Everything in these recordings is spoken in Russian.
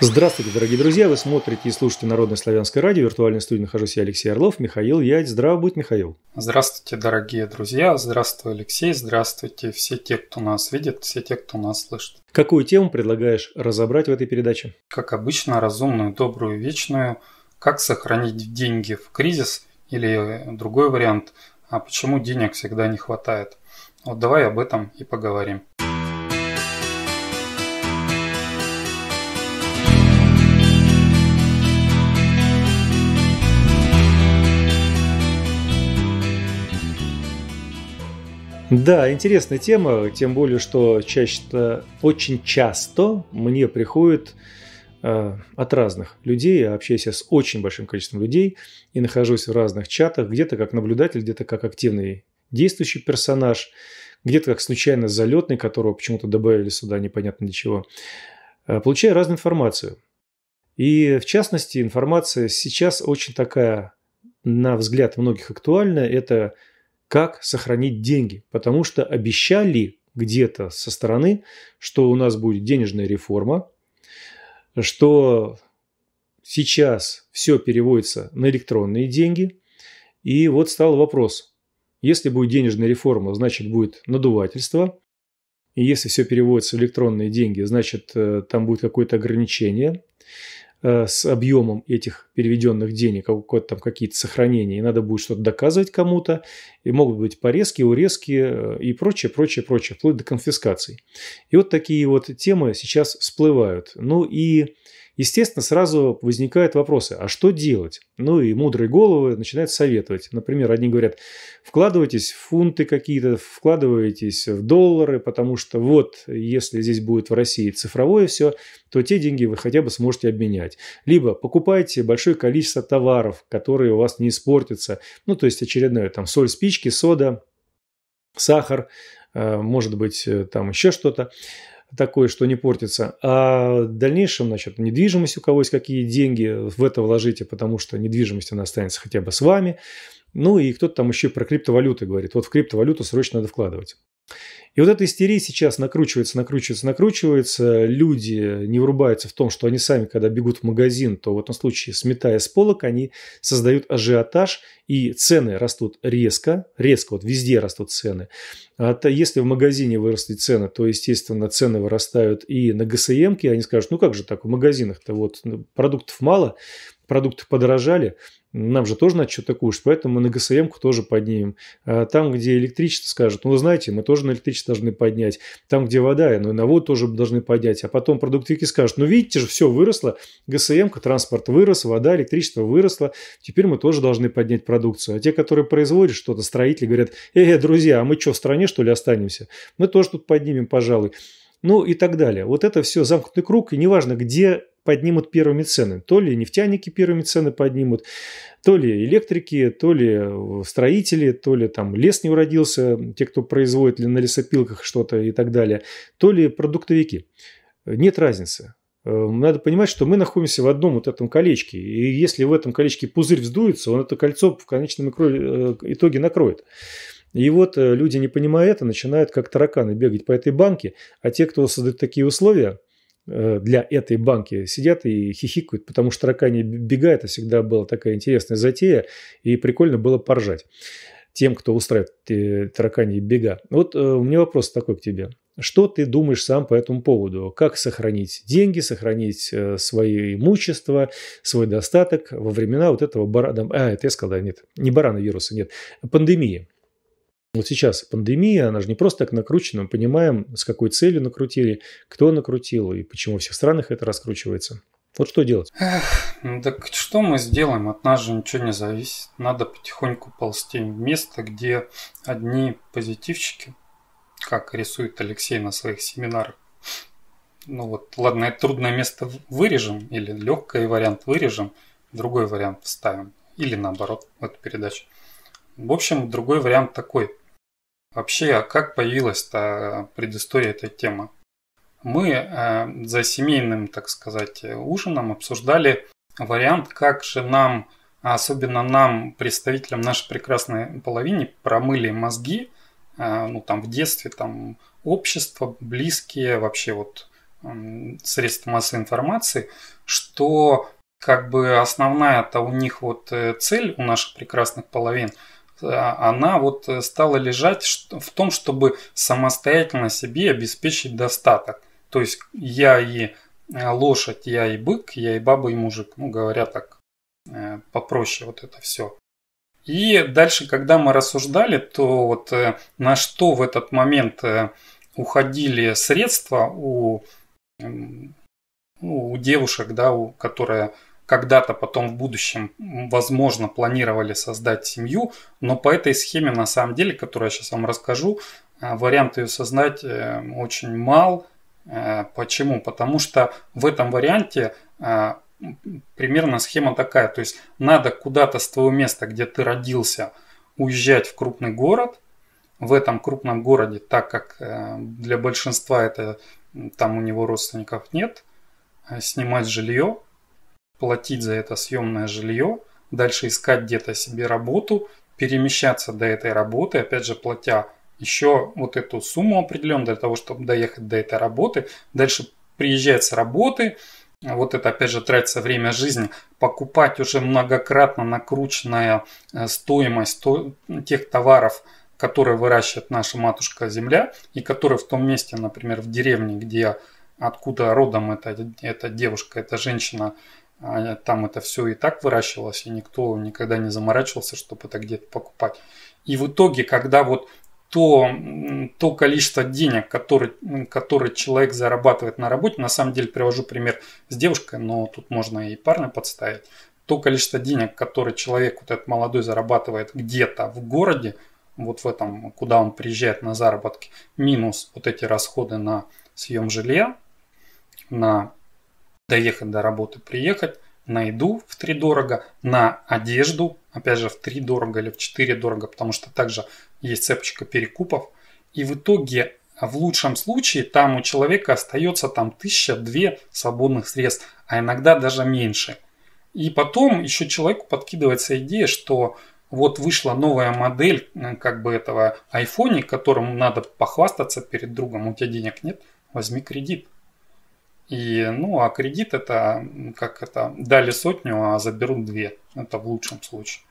Здравствуйте, дорогие друзья! Вы смотрите и слушаете Народное славянское радио. В виртуальной студии нахожусь я, Алексей Орлов, Михаил Ядь. Здраво будь, Михаил! Здравствуйте, дорогие друзья! Здравствуй, Алексей! Здравствуйте все те, кто нас видит, все те, кто нас слышит. Какую тему предлагаешь разобрать в этой передаче? Как обычно, разумную, добрую, вечную. Как сохранить деньги в кризис или другой вариант. А почему денег всегда не хватает? Вот давай об этом и поговорим. Да, интересная тема, тем более, что чаще очень часто мне приходит э, от разных людей, я общаюсь с очень большим количеством людей и нахожусь в разных чатах, где-то как наблюдатель, где-то как активный действующий персонаж, где-то как случайно залетный, которого почему-то добавили сюда непонятно для чего. Э, получаю разную информацию. И в частности, информация сейчас очень такая, на взгляд многих, актуальная. Это как сохранить деньги, потому что обещали где-то со стороны, что у нас будет денежная реформа, что сейчас все переводится на электронные деньги. И вот стал вопрос, если будет денежная реформа, значит будет надувательство. И если все переводится в электронные деньги, значит э, там будет какое-то ограничение. Э, с объемом этих переведенных денег, какое-то там какие-то сохранения, и надо будет что-то доказывать кому-то, и могут быть порезки, урезки э, и прочее, прочее, прочее, вплоть до конфискаций. И вот такие вот темы сейчас всплывают. Ну и Естественно, сразу возникают вопросы, а что делать? Ну и мудрые головы начинают советовать. Например, одни говорят, вкладывайтесь в фунты какие-то, вкладывайтесь в доллары, потому что вот, если здесь будет в России цифровое все, то те деньги вы хотя бы сможете обменять. Либо покупайте большое количество товаров, которые у вас не испортятся. Ну, то есть очередное, там, соль, спички, сода, сахар, э, может быть, э, там еще что-то такой, что не портится. А в дальнейшем, значит, недвижимость у кого есть, какие деньги в это вложите, потому что недвижимость она останется хотя бы с вами. Ну и кто-то там еще про криптовалюты говорит. Вот в криптовалюту срочно надо вкладывать. И вот эта истерия сейчас накручивается, накручивается, накручивается. Люди не врубаются в том, что они сами, когда бегут в магазин, то в этом случае, сметая с полок, они создают ажиотаж, и цены растут резко, резко, вот везде растут цены. А то если в магазине выросли цены, то, естественно, цены вырастают и на ГСМ, они скажут, ну как же так, в магазинах-то вот ну, продуктов мало, продукты подорожали, нам же тоже надо что-то кушать, поэтому мы на ГСМ тоже поднимем. А там, где электричество скажут, ну, вы знаете, мы тоже на электричество должны поднять. Там, где вода, ну, и на воду тоже должны поднять. А потом продуктовики скажут, ну, видите же, все выросло, ГСМ, транспорт вырос, вода, электричество выросло, теперь мы тоже должны поднять продукцию. А те, которые производят что-то, строители говорят, «Э, э, друзья, а мы что, в стране, что ли, останемся? Мы тоже тут поднимем, пожалуй ну и так далее. Вот это все замкнутый круг, и неважно, где поднимут первыми цены. То ли нефтяники первыми цены поднимут, то ли электрики, то ли э, строители, то ли там лес не уродился, те, кто производит на лесопилках что-то и так далее, то ли продуктовики. Нет разницы. Э, надо понимать, что мы находимся в одном вот этом колечке. И если в этом колечке пузырь вздуется, он это кольцо в конечном э, итоге накроет. И вот люди, не понимая это, начинают как тараканы бегать по этой банке, а те, кто создает такие условия, Э, для этой банки сидят и хихикают, потому что «Таракани бега» – это всегда была такая интересная затея, и прикольно было поржать тем, кто устраивает э, таракани бега. Вот э, у меня вопрос такой к тебе. Что ты думаешь сам по этому поводу? Как сохранить деньги, сохранить свои свое имущество, свой достаток во времена вот этого барана... А, это я сказал, да, нет, не барана вируса, нет, пандемии. Вот сейчас пандемия, она же не просто так накручена, мы понимаем, с какой целью накрутили, кто накрутил и почему во всех странах это раскручивается. Вот что делать? Эх, ну так что мы сделаем? От нас же ничего не зависит. Надо потихоньку ползти в место, где одни позитивщики, как рисует Алексей на своих семинарах. Ну вот, ладно, это трудное место вырежем, или легкий вариант вырежем, другой вариант вставим, или наоборот, в эту передачу. В общем, другой вариант такой – Вообще, а как появилась-то предыстория этой темы? Мы э, за семейным, так сказать, ужином обсуждали вариант, как же нам, а особенно нам, представителям нашей прекрасной половины, промыли мозги, э, ну там в детстве, там общество, близкие, вообще вот э, средства массовой информации, что как бы основная-то у них вот э, цель у наших прекрасных половин – а она вот э, стала лежать в том, чтобы самостоятельно себе обеспечить достаток. То есть я и э, лошадь, я и бык, я и баба, и мужик. Ну, говоря так э, попроще вот это все. И дальше, когда мы рассуждали, то вот на что в этот момент уходили средства у, ну, у девушек, да, у, которая когда-то потом в будущем, возможно, планировали создать семью, но по этой схеме, на самом деле, которую я сейчас вам расскажу, э, вариант ее создать э, очень мал. Э, почему? Потому что в этом варианте примерно схема такая. То есть надо куда-то с твоего места, где ты родился, уезжать в крупный город. В этом крупном городе, так как для большинства это там у него родственников нет, снимать жилье, платить за это съемное жилье, дальше искать где-то себе работу, перемещаться до этой работы, опять же, платя еще вот эту сумму определенную для того, чтобы доехать до этой работы, дальше приезжать с работы, вот это опять же тратится время жизни, покупать уже многократно накрученная э, стоимость тех товаров, которые выращивает наша матушка земля и которые в том месте, например, в деревне, где откуда родом эта, эта девушка, эта женщина а там это все и так выращивалось, и никто никогда не заморачивался, чтобы это где-то покупать. И в итоге, когда вот то, то количество денег, который, который человек зарабатывает на работе, на самом деле привожу пример с девушкой, но тут можно и парня подставить, то количество денег, которое человек вот этот молодой зарабатывает где-то в городе, вот в этом, куда он приезжает на заработки, минус вот эти расходы на съем жилья, на доехать до работы, приехать, найду в три дорого, на одежду, опять же, в три дорого или в четыре дорого, потому что также есть цепочка перекупов. И в итоге, в лучшем случае, там у человека остается там тысяча-две свободных средств, а иногда даже меньше. И потом еще человеку подкидывается идея, что вот вышла новая модель как бы этого айфоне, которым надо похвастаться перед другом, у тебя денег нет, возьми кредит. И, ну, а кредит это, как это, дали сотню, а заберут две. Это в лучшем случае.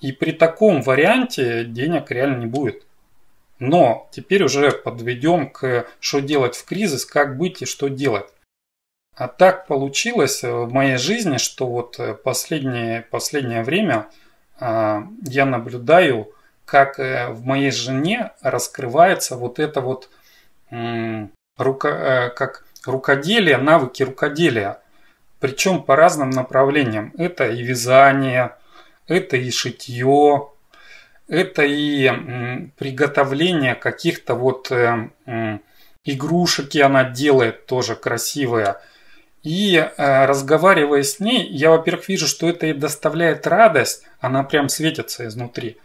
И при таком варианте денег реально не будет. Но теперь уже подведем к что делать в кризис, как быть и что делать. А так получилось э, в моей жизни, что вот э, последнее, последнее время а, я наблюдаю, как э, в моей жене раскрывается вот это вот рука, как рукоделие, навыки рукоделия, причем по разным направлениям. Это и вязание, это и шитье, это и приготовление каких-то вот э, м, игрушек, и она делает тоже красивые. И э, разговаривая с ней, я, во-первых, вижу, что это ей доставляет радость, она прям светится изнутри.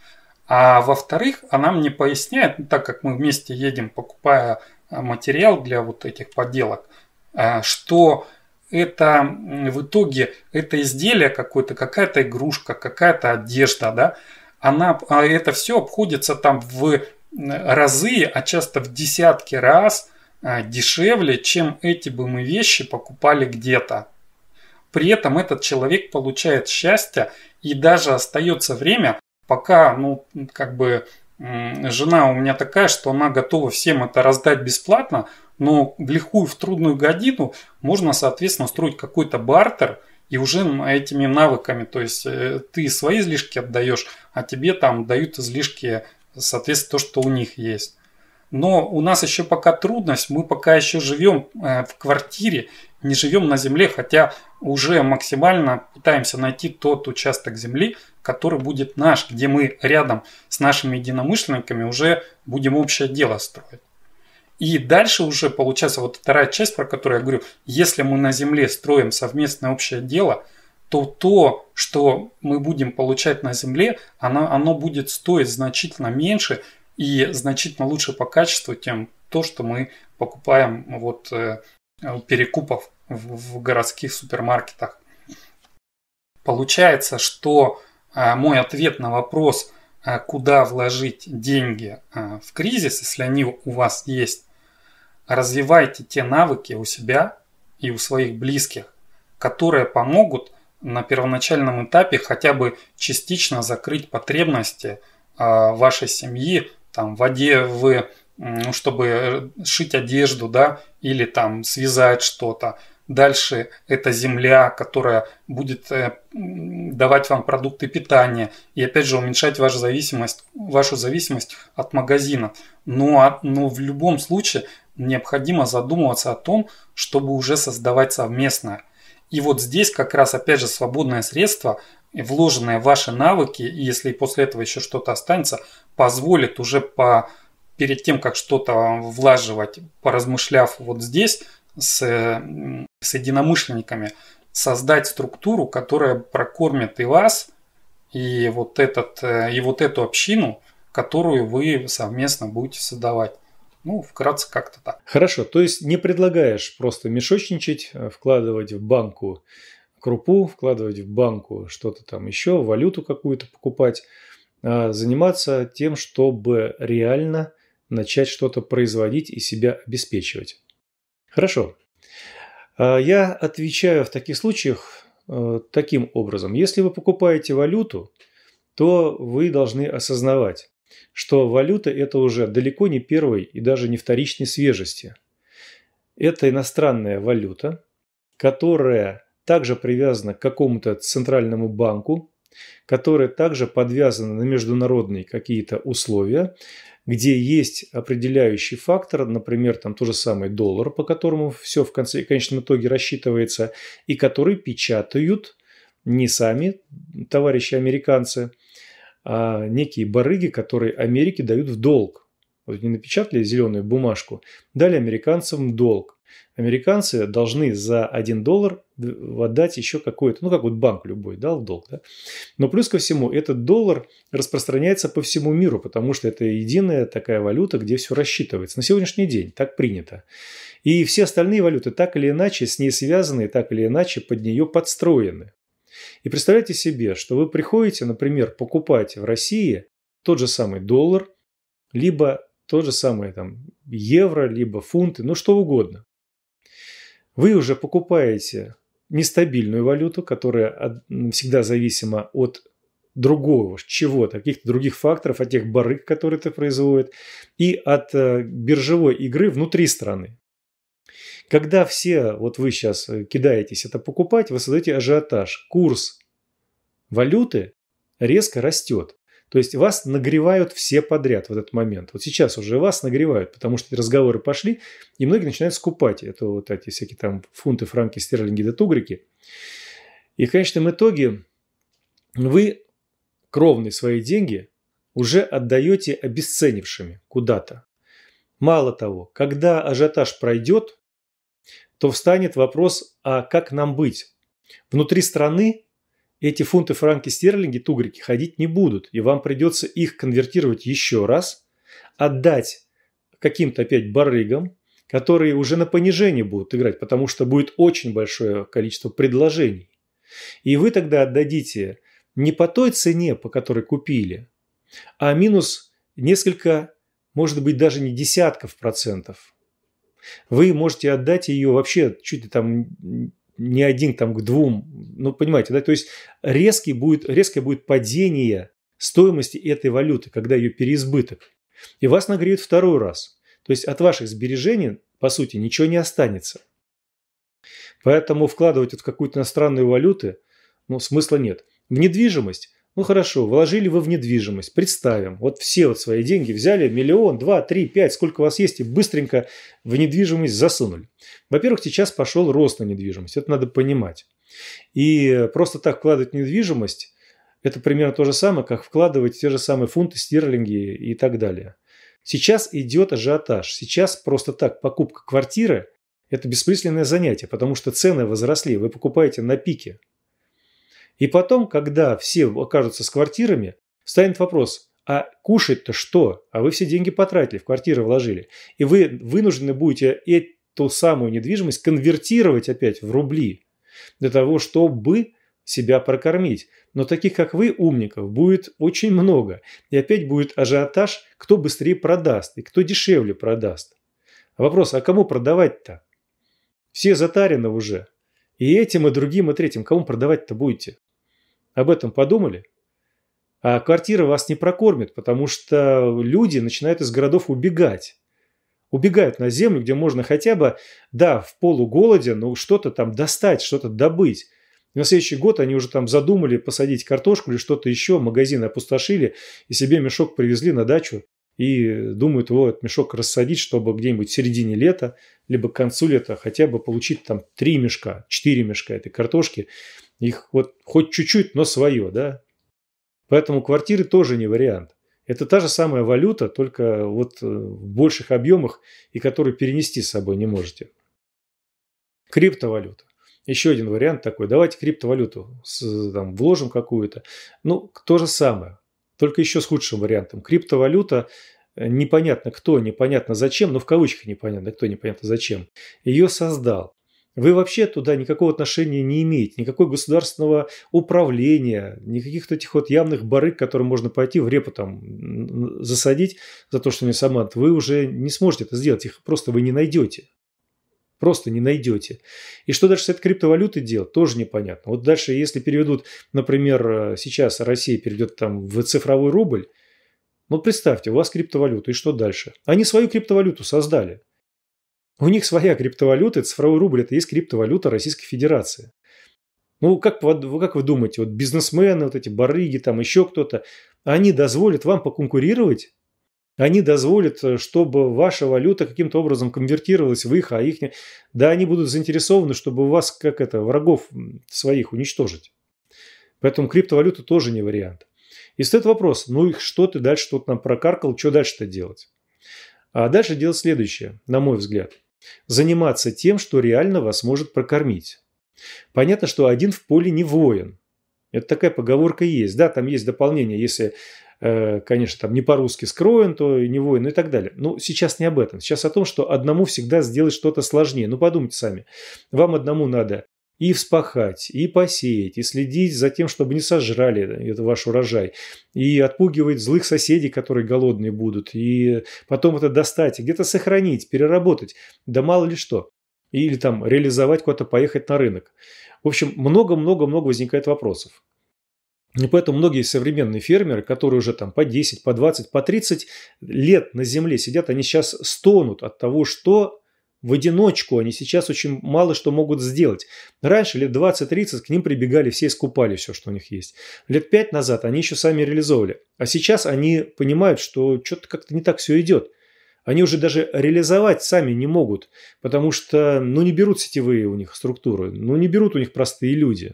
А во-вторых, она мне поясняет, ну, так как мы вместе едем, покупая Э, материал для вот этих подделок, э, что это в итоге это изделие какое-то, какая-то игрушка, какая-то одежда, да, она, а это все обходится там в разы, а часто в десятки раз э, дешевле, чем эти бы мы вещи покупали где-то. При этом этот человек получает счастье и даже остается время, пока, ну, как бы жена у меня такая, что она готова всем это раздать бесплатно, но в лихую, в трудную годину можно, соответственно, строить какой-то бартер и уже этими навыками, то есть э, ты свои излишки отдаешь, а тебе там дают излишки, соответственно, то, что у них есть. Но у нас еще пока трудность, мы пока еще живем э, в квартире, не живем на земле, хотя уже максимально пытаемся найти тот участок земли, который будет наш, где мы рядом с нашими единомышленниками уже будем общее дело строить. И дальше уже получается вот вторая часть, про которую я говорю, если мы на земле строим совместное общее дело, то то, что мы будем получать на земле, оно, оно будет стоить значительно меньше, и значительно лучше по качеству, чем то, что мы покупаем вот э, перекупов в городских супермаркетах. Получается, что э, мой ответ на вопрос, э, куда вложить деньги в кризис, если они у вас есть, развивайте те навыки у себя и у своих близких, которые помогут на первоначальном этапе хотя бы частично закрыть потребности вашей семьи там, в воде вы, ну, чтобы э, шить одежду, да, или там связать что-то. Дальше это земля, которая будет э, давать вам продукты питания и опять же уменьшать вашу зависимость, вашу зависимость от магазина. Но, ну, а, но ну, в любом случае необходимо задумываться о том, чтобы уже создавать совместное. И вот здесь как раз опять же свободное средство, вложенные ваши навыки, если после этого еще что-то останется, позволит уже по перед тем, как что-то влаживать, поразмышляв вот здесь с, с единомышленниками, создать структуру, которая прокормит и вас, и вот, этот, э, и вот эту общину, которую вы совместно будете создавать. Ну, вкратце как-то так. Хорошо, то есть не предлагаешь просто мешочничать, э, вкладывать в банку крупу, вкладывать в банку что-то там еще, валюту какую-то покупать, а заниматься тем, чтобы реально начать что-то производить и себя обеспечивать. Хорошо. А, я отвечаю в таких случаях э, таким образом. Если вы покупаете валюту, то вы должны осознавать, что валюта – это уже далеко не первой и даже не вторичной свежести. Это иностранная валюта, которая также привязана к какому-то центральному банку, которые также подвязаны на международные какие-то условия, где есть определяющий фактор, например, там тот же самый доллар, по которому все в конце, в конечном итоге рассчитывается, и который печатают не сами товарищи американцы, а некие барыги, которые Америке дают в долг. Вот они напечатали зеленую бумажку, дали американцам долг. Американцы должны за 1 доллар отдать еще какой-то, ну как вот банк любой дал долг. Да? Но плюс ко всему этот доллар распространяется по всему миру, потому что это единая такая валюта, где все рассчитывается. На сегодняшний день так принято. И все остальные валюты так или иначе с ней связаны, так или иначе под нее подстроены. И представляете себе, что вы приходите, например, покупать в России тот же самый доллар, либо то же самое там евро, либо фунты, ну что угодно. Вы уже покупаете нестабильную валюту, которая всегда зависима от другого чего-то, каких-то других факторов, от тех барыг, которые это производит, и от э, биржевой игры внутри страны. Когда все, вот вы сейчас э, кидаетесь это покупать, вы создаете ажиотаж. Курс валюты резко растет. То есть вас нагревают все подряд в этот момент. Вот сейчас уже вас нагревают, потому что разговоры пошли, и многие начинают скупать. Это вот эти всякие там фунты, франки, стерлинги да тугрики. И в конечном итоге вы кровные свои деньги уже отдаете обесценившими куда-то. Мало того, когда ажиотаж пройдет, то встанет вопрос, а как нам быть? Внутри страны эти фунты франки стерлинги, тугрики, ходить не будут, и вам придется их конвертировать еще раз, отдать каким-то опять барыгам, которые уже на понижение будут играть, потому что будет очень большое количество предложений. И вы тогда отдадите не по той цене, по которой купили, а минус несколько, может быть, даже не десятков процентов. Вы можете отдать ее вообще чуть ли там не один там к двум, ну понимаете, да, то есть резкий будет, резкое будет падение стоимости этой валюты, когда ее переизбыток. И вас нагреют второй раз. То есть от ваших сбережений, по сути, ничего не останется. Поэтому вкладывать в какую-то иностранную валюту, ну, смысла нет. В недвижимость ну хорошо, вложили вы в недвижимость, представим, вот все вот свои деньги взяли, миллион, два, три, пять, сколько у вас есть, и быстренько в недвижимость засунули. Во-первых, сейчас пошел рост на недвижимость, это надо понимать. И просто так вкладывать в недвижимость, это примерно то же самое, как вкладывать те же самые фунты, стерлинги и так далее. Сейчас идет ажиотаж. Сейчас просто так покупка квартиры – это бессмысленное занятие, потому что цены возросли. Вы покупаете на пике. И потом, когда все окажутся с квартирами, встанет вопрос, а кушать-то что? А вы все деньги потратили, в квартиры вложили. И вы вынуждены будете эту самую недвижимость конвертировать опять в рубли для того, чтобы себя прокормить. Но таких, как вы, умников, будет очень много. И опять будет ажиотаж, кто быстрее продаст и кто дешевле продаст. А вопрос, а кому продавать-то? Все затарены уже. И этим, и другим, и третьим. Кому продавать-то будете? Об этом подумали? А квартира вас не прокормит, потому что люди начинают из городов убегать. Убегают на землю, где можно хотя бы, да, в полуголоде, но что-то там достать, что-то добыть. на следующий год они уже там задумали посадить картошку или что-то еще, магазины опустошили и себе мешок привезли на дачу и думают вот мешок рассадить, чтобы где-нибудь в середине лета, либо к концу лета хотя бы получить там три мешка, четыре мешка этой картошки их вот хоть чуть-чуть, но свое, да? Поэтому квартиры тоже не вариант. Это та же самая валюта, только вот э, в больших объемах и которую перенести с собой не можете. Криптовалюта. Еще один вариант такой. Давайте криптовалюту с, там, вложим какую-то. Ну, то же самое. Только еще с худшим вариантом. Криптовалюта э, непонятно кто, непонятно зачем, но в кавычках непонятно кто, непонятно зачем, ее создал. Вы вообще туда никакого отношения не имеете, никакого государственного управления, никаких этих вот явных барыг, которым можно пойти в репу там засадить за то, что не самат. Вы уже не сможете это сделать, их просто вы не найдете. Просто не найдете. И что дальше с этой криптовалютой делать, тоже непонятно. Вот дальше, если переведут, например, э, сейчас Россия перейдет там в цифровой рубль, ну, представьте, у вас криптовалюта, и что дальше? Они свою криптовалюту создали – у них своя криптовалюта, цифровой рубль – это есть криптовалюта Российской Федерации. Ну, как, как вы думаете, вот бизнесмены, вот эти барыги, там еще кто-то, они дозволят вам поконкурировать? Они дозволят, э, чтобы ваша валюта каким-то образом конвертировалась в их, а их не... Да, они будут заинтересованы, чтобы у вас, как это, врагов своих уничтожить. Поэтому криптовалюта тоже не вариант. И стоит вопрос, ну и что ты дальше тут нам прокаркал, что дальше-то делать? А дальше дело следующее, на мой взгляд – Заниматься тем, что реально вас может прокормить. Понятно, что один в поле не воин. Это такая поговорка есть. Да, там есть дополнение, если э, конечно, там не по-русски скроен, то не воин и так далее. Но сейчас не об этом. Сейчас о том, что одному всегда сделать что-то сложнее. Ну, подумайте сами. Вам одному надо и вспахать, и посеять, и следить за тем, чтобы не сожрали это ваш урожай, и отпугивать злых соседей, которые голодные будут, и потом это достать, где-то сохранить, переработать, да мало ли что. Или там реализовать куда-то, поехать на рынок. В общем, много-много-много возникает вопросов. И поэтому многие современные фермеры, которые уже там по 10, по 20, по 30 лет на земле сидят, они сейчас стонут от того, что в одиночку они сейчас очень мало что могут сделать. Раньше, лет 20-30, к ним прибегали все и скупали все, что у них есть. Лет 5 назад они еще сами реализовывали. А сейчас они понимают, что что-то как-то не так все идет. Они уже даже реализовать сами не могут, потому что ну, не берут сетевые у них структуры, ну не берут у них простые люди.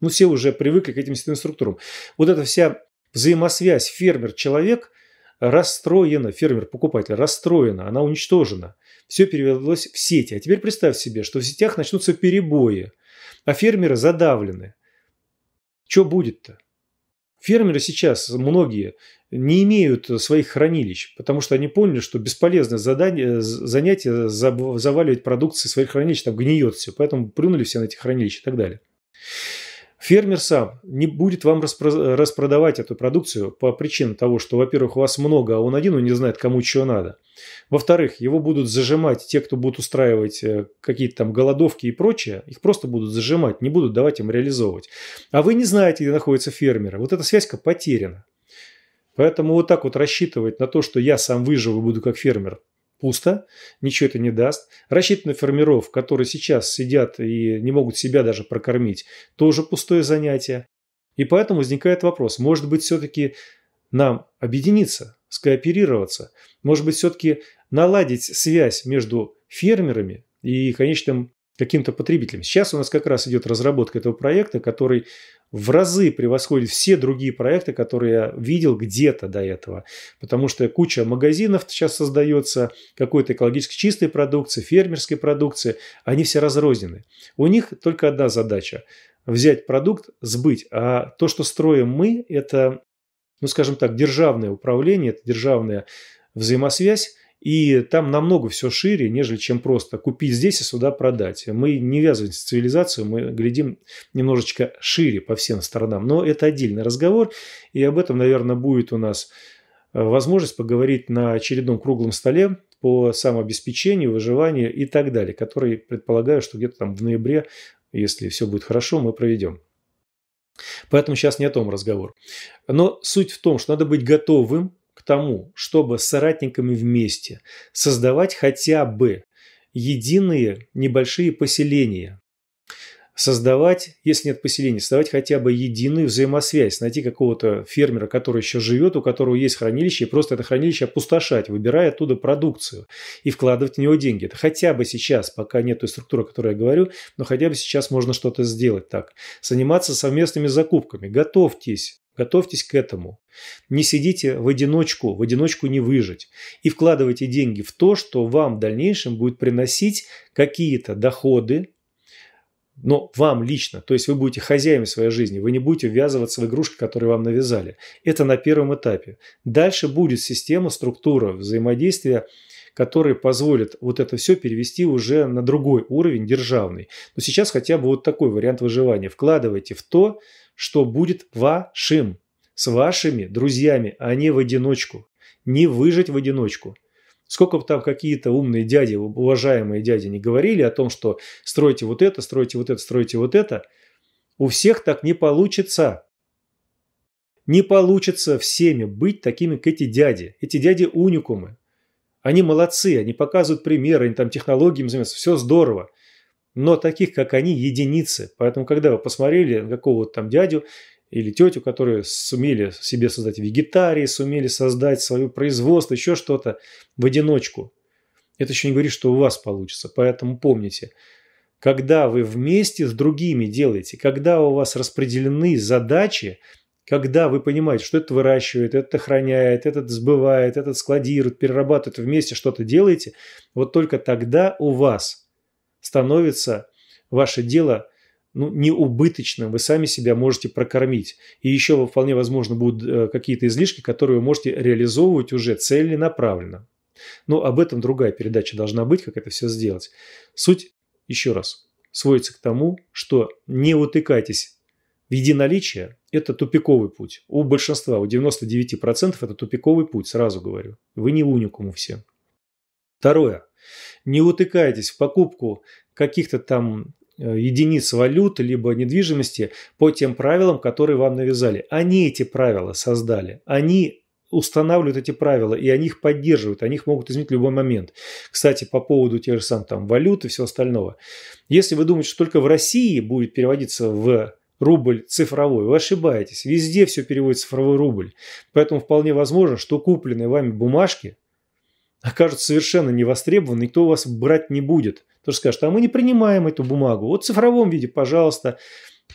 Ну все уже привыкли к этим сетевым структурам. Вот эта вся взаимосвязь фермер-человек – расстроена, фермер-покупатель расстроена, она уничтожена. Все перевелось в сети. А теперь представь себе, что в сетях начнутся перебои, а фермеры задавлены. Что будет-то? Фермеры сейчас, многие, не имеют своих хранилищ, потому что они поняли, что бесполезно задание, занятие заваливать продукции своих хранилищ, там гниет все, поэтому плюнули все на эти хранилища и так далее. Фермер сам не будет вам распро- распродавать эту продукцию по причине того, что, во-первых, у вас много, а он один, он не знает, кому чего надо. Во-вторых, его будут зажимать те, кто будут устраивать э, какие-то там голодовки и прочее. Их просто будут зажимать, не будут давать им реализовывать. А вы не знаете, где находятся фермеры. Вот эта связка потеряна. Поэтому вот так вот рассчитывать на то, что я сам выживу и буду как фермер, пусто, ничего это не даст. Рассчитанных фермеров, которые сейчас сидят и не могут себя даже прокормить, тоже пустое занятие. И поэтому возникает вопрос, может быть, все-таки нам объединиться, скооперироваться, может быть, все-таки наладить связь между фермерами и конечным каким-то потребителям. Сейчас у нас как раз идет разработка этого проекта, который в разы превосходит все другие проекты, которые я видел где-то до этого. Потому что куча магазинов сейчас создается, какой-то экологически чистой продукции, фермерской продукции, они все разрознены. У них только одна задача – взять продукт, сбыть. А то, что строим мы, это, ну скажем так, державное управление, это державная взаимосвязь, и там намного все шире, нежели чем просто купить здесь и сюда продать. Мы не ввязываемся в цивилизацию, мы глядим немножечко шире по всем сторонам. Но это отдельный разговор, и об этом, наверное, будет у нас э, возможность поговорить на очередном круглом столе по самообеспечению, выживанию и так далее, который, предполагаю, что где-то там в ноябре, если все будет хорошо, мы проведем. Поэтому сейчас не о том разговор. Но суть в том, что надо быть готовым тому, чтобы с соратниками вместе создавать хотя бы единые небольшие поселения, создавать, если нет поселения, создавать хотя бы единую взаимосвязь, найти какого-то фермера, который еще живет, у которого есть хранилище, и просто это хранилище опустошать, выбирая оттуда продукцию и вкладывать в него деньги. Это хотя бы сейчас, пока нет той структуры, о которой я говорю, но хотя бы сейчас можно что-то сделать так. Заниматься совместными закупками. Готовьтесь Готовьтесь к этому. Не сидите в одиночку, в одиночку не выжить. И вкладывайте деньги в то, что вам в дальнейшем будет приносить какие-то доходы, но вам лично. То есть вы будете хозяями своей жизни, вы не будете ввязываться в игрушки, которые вам навязали. Это на первом этапе. Дальше будет система, структура взаимодействия, которая позволит вот это все перевести уже на другой уровень, державный. Но сейчас хотя бы вот такой вариант выживания. Вкладывайте в то, что будет вашим, с вашими друзьями, а не в одиночку. Не выжить в одиночку. Сколько бы там какие-то умные дяди, уважаемые дяди не говорили о том, что стройте вот это, стройте вот это, стройте вот это, у всех так не получится. Не получится всеми быть такими, как эти дяди. Эти дяди уникумы. Они молодцы, они показывают примеры, они там технологиями занимаются, все здорово но таких, как они, единицы. Поэтому, когда вы посмотрели на какого-то там дядю или тетю, которые сумели себе создать вегетарии, сумели создать свое производство, еще что-то в одиночку, это еще не говорит, что у вас получится. Поэтому помните, когда вы вместе с другими делаете, когда у вас распределены задачи, когда вы понимаете, что это выращивает, это храняет, этот сбывает, этот складирует, перерабатывает, вместе что-то делаете, вот только тогда у вас – становится ваше дело ну, неубыточным, вы сами себя можете прокормить. И еще вполне возможно будут э, какие-то излишки, которые вы можете реализовывать уже целенаправленно. Но об этом другая передача должна быть, как это все сделать. Суть, еще раз, сводится к тому, что не утыкайтесь в единоличие, это тупиковый путь. У большинства, у 99% это тупиковый путь, сразу говорю. Вы не уникум все. Второе. Не утыкайтесь в покупку каких-то там э, единиц валют, либо недвижимости по тем правилам, которые вам навязали. Они эти правила создали. Они устанавливают эти правила, и они их поддерживают, они их могут изменить в любой момент. Кстати, по поводу тех же самых там валют и всего остального. Если вы думаете, что только в России будет переводиться в рубль цифровой, вы ошибаетесь. Везде все переводится в цифровой рубль. Поэтому вполне возможно, что купленные вами бумажки окажутся совершенно невостребованы, никто у вас брать не будет. Тоже скажет, а мы не принимаем эту бумагу. Вот в цифровом виде, пожалуйста,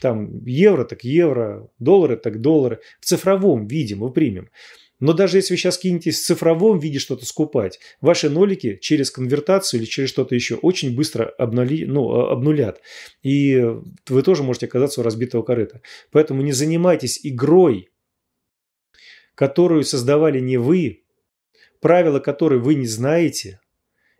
там евро так евро, доллары так доллары. В цифровом виде мы примем. Но даже если вы сейчас кинетесь в цифровом виде что-то скупать, ваши нолики через конвертацию или через что-то еще очень быстро обнули, ну, а, обнулят. И вы тоже можете оказаться у разбитого корыта. Поэтому не занимайтесь игрой, которую создавали не вы, правила которой вы не знаете,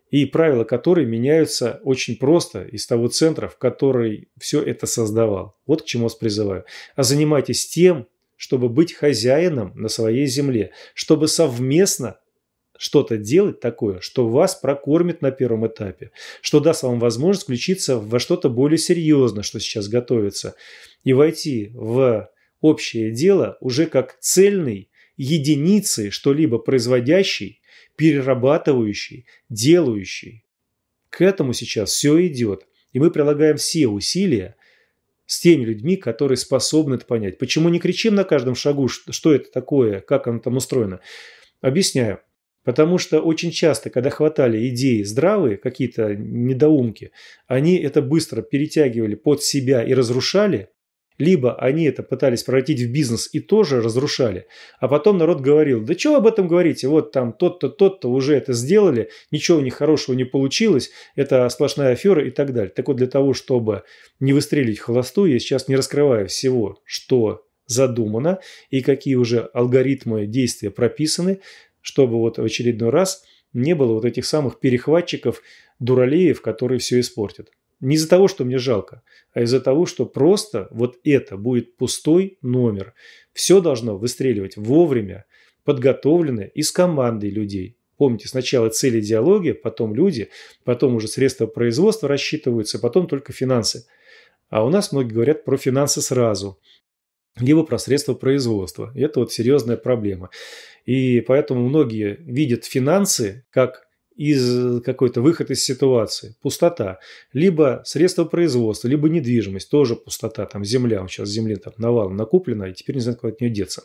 и правила которой меняются очень просто из того центра, в который все это создавал. Вот к чему вас призываю. А занимайтесь тем, чтобы быть хозяином на своей земле, чтобы совместно что-то делать такое, что вас прокормит на первом этапе, что даст вам возможность включиться во что-то более серьезное, что сейчас готовится, и войти в общее дело уже как цельный единицы что-либо производящей, перерабатывающей, делающей. К этому сейчас все идет, и мы прилагаем все усилия с теми людьми, которые способны это понять. Почему не кричим на каждом шагу, что это такое, как оно там устроено? Объясняю. Потому что очень часто, когда хватали идеи здравые, какие-то недоумки, они это быстро перетягивали под себя и разрушали, либо они это пытались превратить в бизнес и тоже разрушали, а потом народ говорил, да что вы об этом говорите, вот там тот-то, тот-то уже это сделали, ничего у них хорошего не получилось, это сплошная афера и так далее. Так вот, для того, чтобы не выстрелить холостую, я сейчас не раскрываю всего, что задумано и какие уже алгоритмы действия прописаны, чтобы вот в очередной раз не было вот этих самых перехватчиков, дуралеев, которые все испортят. Не из-за того, что мне жалко, а из-за того, что просто вот это будет пустой номер. Все должно выстреливать вовремя, подготовленное и с командой людей. Помните, сначала цели диалоги, потом люди, потом уже средства производства рассчитываются, потом только финансы. А у нас многие говорят про финансы сразу, либо про средства производства. это вот серьезная проблема. И поэтому многие видят финансы как из э, какой-то выход из ситуации, пустота, либо средства производства, либо недвижимость, тоже пустота, там земля, вот сейчас земли там навал накуплена, и теперь не знаю, куда от нее деться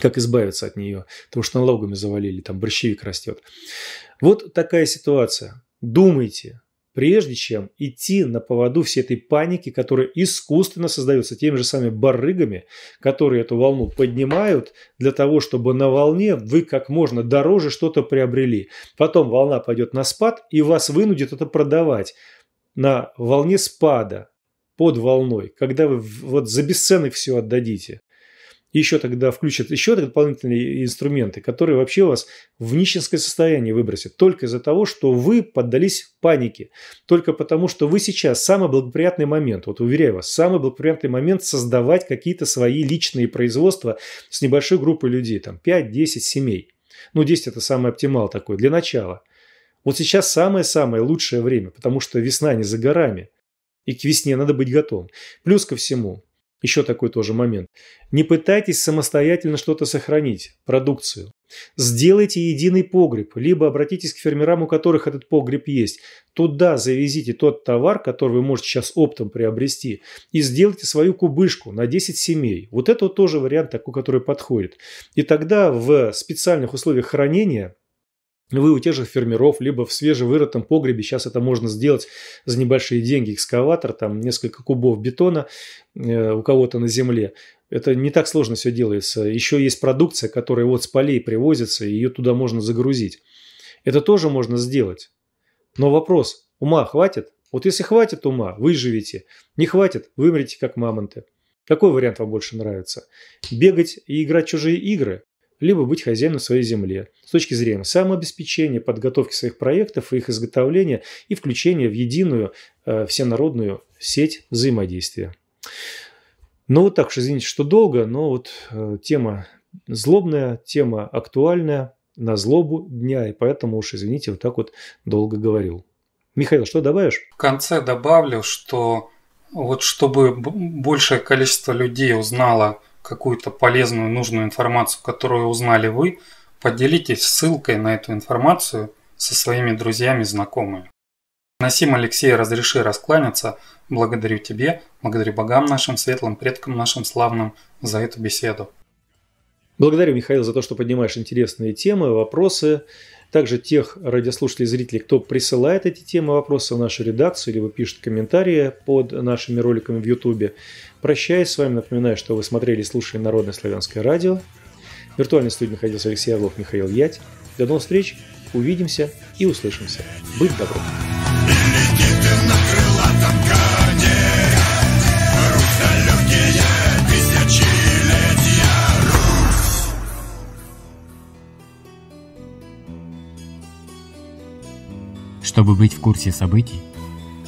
как избавиться от нее, потому что налогами завалили, там борщевик растет. Вот такая ситуация. Думайте, прежде чем идти на поводу всей этой паники, которая искусственно создается теми же самыми барыгами, которые эту волну поднимают для того, чтобы на волне вы как можно дороже что-то приобрели. Потом волна пойдет на спад и вас вынудит это продавать на волне спада, под волной, когда вы вот за бесценок все отдадите еще тогда включат еще дополнительные инструменты, которые вообще вас в нищенское состояние выбросят. Только из-за того, что вы поддались панике. Только потому, что вы сейчас самый благоприятный момент, вот уверяю вас, самый благоприятный момент создавать какие-то свои личные производства с небольшой группой людей, там 5-10 семей. Ну, 10 это самый оптимал такой, для начала. Вот сейчас самое-самое лучшее время, потому что весна не за горами. И к весне надо быть готовым. Плюс ко всему, еще такой тоже момент. Не пытайтесь самостоятельно что-то сохранить, продукцию. Сделайте единый погреб, либо обратитесь к фермерам, у которых этот погреб есть. Туда завезите тот товар, который вы можете сейчас оптом приобрести, и сделайте свою кубышку на 10 семей. Вот это тоже вариант такой, который подходит. И тогда в специальных условиях хранения вы у тех же фермеров, либо в свежевырытом погребе, сейчас это можно сделать за небольшие деньги, экскаватор, там несколько кубов бетона э, у кого-то на земле. Это не так сложно все делается. Еще есть продукция, которая вот с полей привозится, и ее туда можно загрузить. Это тоже можно сделать. Но вопрос, ума хватит? Вот если хватит ума, выживете. Не хватит, вымрете как мамонты. Какой вариант вам больше нравится? Бегать и играть чужие игры? либо быть хозяином своей земле с точки зрения самообеспечения, подготовки своих проектов, их изготовления и включения в единую э, всенародную сеть взаимодействия. Ну вот так уж, извините, что долго, но вот э, тема злобная, тема актуальная на злобу дня, и поэтому уж, извините, вот так вот долго говорил. Михаил, что добавишь? В конце добавлю, что вот чтобы большее количество людей узнало какую-то полезную, нужную информацию, которую узнали вы, поделитесь ссылкой на эту информацию со своими друзьями и знакомыми. Насим Алексей, разреши раскланяться. Благодарю тебе, благодарю богам нашим, светлым предкам нашим славным за эту беседу. Благодарю, Михаил, за то, что поднимаешь интересные темы, вопросы. Также тех радиослушателей и зрителей, кто присылает эти темы, вопросы в нашу редакцию, либо пишет комментарии под нашими роликами в YouTube. Прощаясь с вами, напоминаю, что вы смотрели и слушали Народное славянское радио. В виртуальной студии находился Алексей Орлов, Михаил Ять. До новых встреч, увидимся и услышимся. Быть добром! Чтобы быть в курсе событий,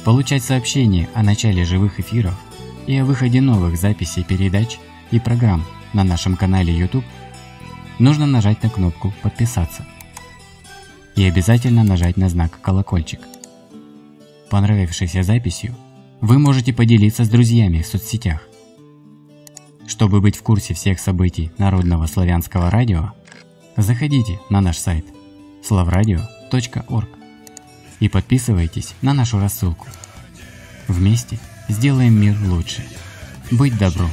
получать сообщения о начале живых эфиров – и о выходе новых записей передач и программ на нашем канале YouTube, нужно нажать на кнопку «Подписаться» и обязательно нажать на знак «Колокольчик». Понравившейся записью вы можете поделиться с друзьями в соцсетях. Чтобы быть в курсе всех событий Народного славянского радио, заходите на наш сайт slavradio.org и подписывайтесь на нашу рассылку. Вместе – Сделаем мир лучше. Быть добру.